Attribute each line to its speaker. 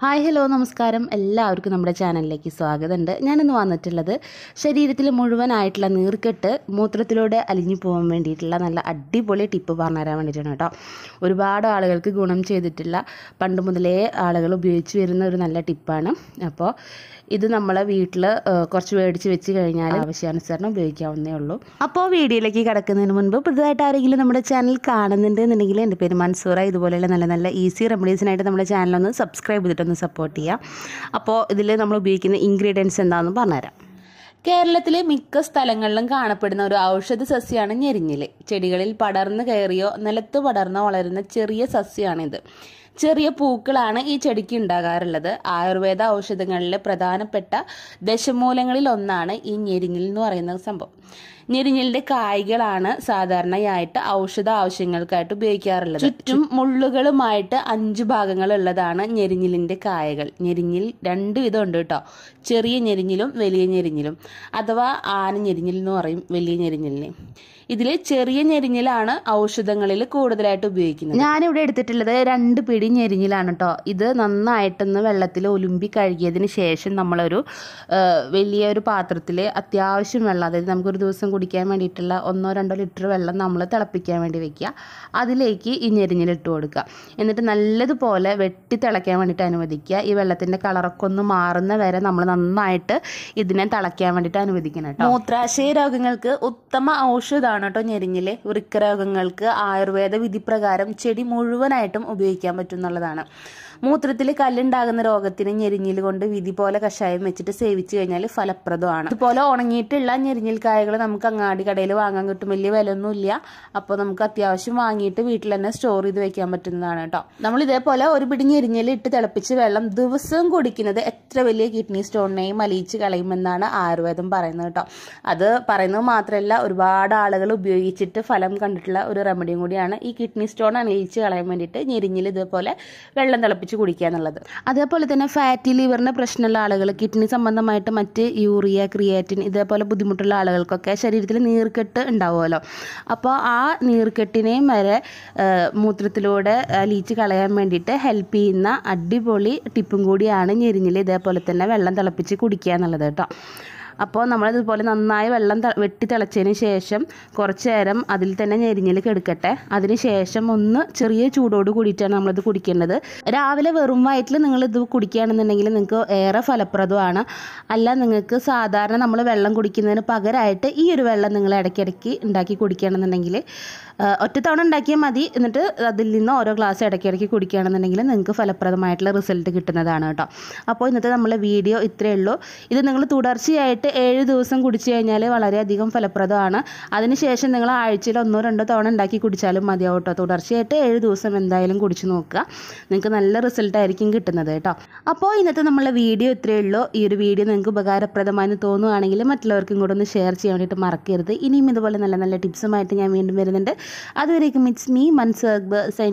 Speaker 1: hi hello നമസ്കാരം എല്ലാവർക്കും നമ്മുടെ ചാനലിലേക്ക് സ്വാഗതമുണ്ട് ഞാനിന്ന് വന്നിട്ടുള്ളത് ശരീരത്തിൽ മുഴുവനായിട്ടുള്ള നീർക്കെട്ട് മൂത്രത്തിലൂടെ അലിഞ്ഞു പോകാൻ വേണ്ടിയിട്ടുള്ള നല്ല അടിപൊളി ടിപ്പ് പറഞ്ഞു തരാൻ വേണ്ടിയിട്ടാണ് കേട്ടോ ഒരുപാട് ആളുകൾക്ക് ഗുണം ചെയ്തിട്ടുള്ള പണ്ട് മുതലേ ആളുകൾ ഉപയോഗിച്ച് വരുന്ന ഒരു നല്ല ടിപ്പാണ് അപ്പോൾ ഇത് നമ്മളെ വീട്ടിൽ കുറച്ച് മേടിച്ച് വെച്ച് കഴിഞ്ഞാൽ ആവശ്യാനുസരണം ഉപയോഗിക്കാവുന്നേ ഉള്ളൂ അപ്പോൾ വീഡിയോയിലേക്ക് കിടക്കുന്നതിന് മുൻപ് പുതുതായിട്ട് ആരെങ്കിലും നമ്മുടെ ചാനൽ കാണുന്നുണ്ട് എന്നുണ്ടെങ്കിൽ എൻ്റെ പേര് മൻസൂറ ഇതുപോലെയുള്ള നല്ല നല്ല ഈസി റെമഡീസിനായിട്ട് നമ്മുടെ ചാനലൊന്ന് സബ്സ്ക്രൈബ് ചെയ്തിട്ടൊന്ന് സപ്പോർട്ട് ചെയ്യാം അപ്പോൾ ഇതിൽ നമ്മൾ ഉപയോഗിക്കുന്ന ഇൻഗ്രീഡിയൻസ് എന്താണെന്ന് പറഞ്ഞുതരാം കേരളത്തിലെ മിക്ക സ്ഥലങ്ങളിലും കാണപ്പെടുന്ന ഒരു ഔഷധ സസ്യമാണ് ഞെരിഞ്ഞില് ചെടികളിൽ പടർന്നു കയറിയോ നിലത്ത് പടർന്നോ വളരുന്ന ചെറിയ സസ്യമാണിത് ചെറിയ പൂക്കളാണ് ഈ ചെടിക്ക് ഉണ്ടാകാറുള്ളത് ആയുർവേദ ഔഷധങ്ങളിലെ പ്രധാനപ്പെട്ട ദശമൂലങ്ങളിൽ ഒന്നാണ് ഈ ഞെരിഞ്ഞിൽ എന്ന് പറയുന്ന സംഭവം ഞെരിഞ്ഞിലിന്റെ കായ്കളാണ് സാധാരണയായിട്ട് ഔഷധ ആവശ്യങ്ങൾക്കായിട്ട് ഉപയോഗിക്കാറുള്ളത് ചുറ്റും മുള്ളുകളുമായിട്ട് അഞ്ചു ഭാഗങ്ങളുള്ളതാണ് ഞെരിഞ്ഞിലിന്റെ കായകൾ ഞെരിഞ്ഞിൽ രണ്ട് വിധമുണ്ട് കേട്ടോ ചെറിയ ഞെരിഞ്ഞിലും വലിയ ഞെരിഞ്ഞിലും അഥവാ ആന ഞെരിഞ്ഞിൽ എന്ന് പറയും വലിയ ഞെരിഞ്ഞിലിനെ ഇതിലെ ചെറിയ ഞെരിഞ്ഞിലാണ് ഔഷധങ്ങളിൽ കൂടുതലായിട്ട് ഉപയോഗിക്കുന്നത് ഞാനിവിടെ എടുത്തിട്ടുള്ളത് രണ്ട് പിടി ഒരു ഞെരിഞ്ഞിലാണ് കേട്ടോ ഇത് നന്നായിട്ടൊന്ന് വെള്ളത്തിൽ ഒലുമ്പി കഴുകിയതിന് ശേഷം നമ്മളൊരു വലിയൊരു പാത്രത്തിൽ അത്യാവശ്യം വെള്ളം അതായത് നമുക്കൊരു ദിവസം കുടിക്കാൻ വേണ്ടിയിട്ടുള്ള ഒന്നോ രണ്ടോ ലിറ്റർ വെള്ളം നമ്മൾ തിളപ്പിക്കാൻ വേണ്ടി വെക്കുക അതിലേക്ക് ഈ ഞെരിഞ്ഞിലിട്ട് കൊടുക്കുക എന്നിട്ട് നല്ലതുപോലെ വെട്ടി തിളയ്ക്കാൻ വേണ്ടിയിട്ട് അനുവദിക്കുക ഈ വെള്ളത്തിൻ്റെ കളറൊക്കെ ഒന്ന് മാറുന്ന വരെ നമ്മൾ നന്നായിട്ട് ഇതിനെ തിളയ്ക്കാൻ വേണ്ടിയിട്ട് അനുവദിക്കണം കേട്ടോ മൂത്രാശയ രോഗങ്ങൾക്ക് ഉത്തമ ഔഷധമാണ് കേട്ടോ ഞെരിഞ്ഞിൽ വൃക്ക രോഗങ്ങൾക്ക് ആയുർവേദ വിധിപ്രകാരം ചെടി മുഴുവനായിട്ടും ഉപയോഗിക്കാൻ പറ്റും എന്നുള്ളതാണ് മൂത്രത്തിൽ കല്ലുണ്ടാകുന്ന രോഗത്തിന് ഞെരിഞ്ഞിൽ കൊണ്ട് വിധി പോലെ കഷായം വെച്ചിട്ട് സേവിച്ചു കഴിഞ്ഞാൽ ഫലപ്രദമാണ് ഇതുപോലെ ഉണങ്ങിയിട്ടുള്ള ഞെരിഞ്ഞിൽ കായകൾ നമുക്ക് അങ്ങാടി കടയിൽ വാങ്ങാൻ കിട്ടും വലിയ വിലയൊന്നുമില്ല അപ്പോൾ നമുക്ക് അത്യാവശ്യം വാങ്ങിയിട്ട് വീട്ടിൽ തന്നെ സ്റ്റോർ ചെയ്ത് വെക്കാൻ പറ്റുന്നതാണ് കേട്ടോ നമ്മൾ ഇതേപോലെ ഒരു പിടി ഞെരിഞ്ഞിൽ ഇട്ട് തിളപ്പിച്ച് വെള്ളം ദിവസവും കുടിക്കുന്നത് എത്ര വലിയ കിഡ്നി സ്റ്റോണിനെയും മലിയിച്ച് കളയുമെന്നാണ് ആയുർവേദം പറയുന്നത് കേട്ടോ അത് പറയുന്നത് മാത്രമല്ല ഒരുപാട് ആളുകൾ ഉപയോഗിച്ചിട്ട് ഫലം കണ്ടിട്ടുള്ള ഒരു റെമഡിയും കൂടിയാണ് ഈ കിഡ്നി സ്റ്റോൺ അണിയിച്ച് കളയാൻ വേണ്ടിയിട്ട് ഞെരിഞ്ഞിൽ ഇതേപോലെ പോലെ വെള്ളം തിളപ്പിച്ച് കുടിക്കുക എന്നുള്ളത് അതേപോലെ തന്നെ ഫാറ്റി ലിവറിന് പ്രശ്നമുള്ള ആളുകൾ കിഡ്നി സംബന്ധമായിട്ട് മറ്റ് യൂറിയ ക്രിയാറ്റിൻ ഇതേപോലെ ബുദ്ധിമുട്ടുള്ള ആളുകൾക്കൊക്കെ ശരീരത്തിൽ നീർക്കെട്ട് ഉണ്ടാവുമല്ലോ അപ്പോൾ ആ നീർക്കെട്ടിനെയും വരെ മൂത്രത്തിലൂടെ ലീച്ച് കളയാൻ വേണ്ടിയിട്ട് ഹെൽപ്പ് ചെയ്യുന്ന അടിപൊളി ടിപ്പും കൂടിയാണ് ഞെരിഞ്ഞിൽ ഇതേപോലെ തന്നെ വെള്ളം തിളപ്പിച്ച് കുടിക്കുക എന്നുള്ളത് കേട്ടോ അപ്പോൾ നമ്മളിതുപോലെ നന്നായി വെള്ളം വെട്ടി തിളച്ചതിന് ശേഷം കുറച്ച് നേരം അതിൽ തന്നെ ഞെരിഞ്ഞിൽ കെടുക്കട്ടെ അതിന് ശേഷം ഒന്ന് ചെറിയ ചൂടോട് കൂടിയിട്ടാണ് നമ്മളിത് കുടിക്കേണ്ടത് രാവിലെ വെറും വയറ്റിൽ നിങ്ങളിത് കുടിക്കുകയാണെന്നുണ്ടെങ്കിൽ നിങ്ങൾക്ക് ഏറെ ഫലപ്രദമാണ് അല്ല നിങ്ങൾക്ക് സാധാരണ നമ്മൾ വെള്ളം കുടിക്കുന്നതിന് പകരമായിട്ട് ഈ ഒരു വെള്ളം നിങ്ങൾ ഇടയ്ക്കിടയ്ക്ക് ഉണ്ടാക്കി കുടിക്കുകയാണെന്നുണ്ടെങ്കിൽ ഒറ്റത്തവണ ഉണ്ടാക്കിയാൽ മതി എന്നിട്ട് അതിൽ നിന്ന് ഓരോ ഗ്ലാസ് ഇടയ്ക്കിടയ്ക്ക് കുടിക്കുകയാണെന്നുണ്ടെങ്കിൽ നിങ്ങൾക്ക് ഫലപ്രദമായിട്ടുള്ള റിസൾട്ട് കിട്ടുന്നതാണ് കേട്ടോ അപ്പോൾ ഇന്നത്തെ നമ്മളെ വീഡിയോ ഇത്രയേ ഉള്ളൂ ഇത് നിങ്ങൾ തുടർച്ചയായിട്ട് എന്നിട്ട് ഏഴ് ദിവസം കുടിച്ചു കഴിഞ്ഞാൽ വളരെയധികം ഫലപ്രദമാണ് അതിനുശേഷം നിങ്ങൾ ആഴ്ചയിൽ ഒന്നോ രണ്ടോ തവണ ഉണ്ടാക്കി കുടിച്ചാലും മതിയാവും കേട്ടോ തുടർച്ചയായിട്ട് ഏഴ് ദിവസം എന്തായാലും കുടിച്ചു നോക്കുക നിങ്ങൾക്ക് നല്ല റിസൾട്ട് ആയിരിക്കും കിട്ടുന്നത് കേട്ടോ അപ്പോൾ ഇന്നത്തെ നമ്മളെ വീഡിയോ ഇത്രയേ ഉള്ളൂ ഈ ഒരു വീഡിയോ നിങ്ങൾക്ക് ഉപകാരപ്രദമായി തോന്നുകയാണെങ്കിൽ മറ്റുള്ളവർക്കും കൂടെ ഒന്ന് ഷെയർ ചെയ്യാൻ വേണ്ടിയിട്ട് മറക്കരുത് ഇനിയും ഇതുപോലെ നല്ല നല്ല ടിപ്സുമായിട്ട് ഞാൻ വീണ്ടും വരുന്നുണ്ട് അതുവരേക്കും ഇറ്റ്സ് മീ മൻസ് സൈൻ